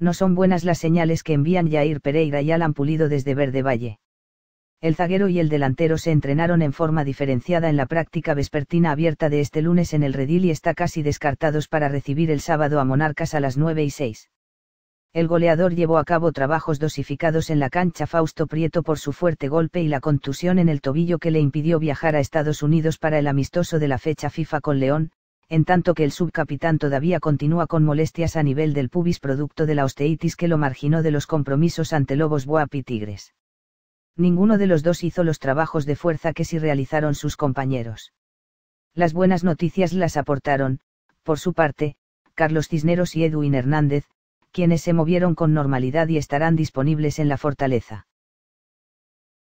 no son buenas las señales que envían Jair Pereira y Alan Pulido desde Verde Valle. El zaguero y el delantero se entrenaron en forma diferenciada en la práctica vespertina abierta de este lunes en el Redil y está casi descartados para recibir el sábado a Monarcas a las 9 y 6. El goleador llevó a cabo trabajos dosificados en la cancha Fausto Prieto por su fuerte golpe y la contusión en el tobillo que le impidió viajar a Estados Unidos para el amistoso de la fecha FIFA con León, en tanto que el subcapitán todavía continúa con molestias a nivel del pubis producto de la osteitis que lo marginó de los compromisos ante lobos Boap y tigres. Ninguno de los dos hizo los trabajos de fuerza que sí realizaron sus compañeros. Las buenas noticias las aportaron, por su parte, Carlos Cisneros y Edwin Hernández, quienes se movieron con normalidad y estarán disponibles en la fortaleza.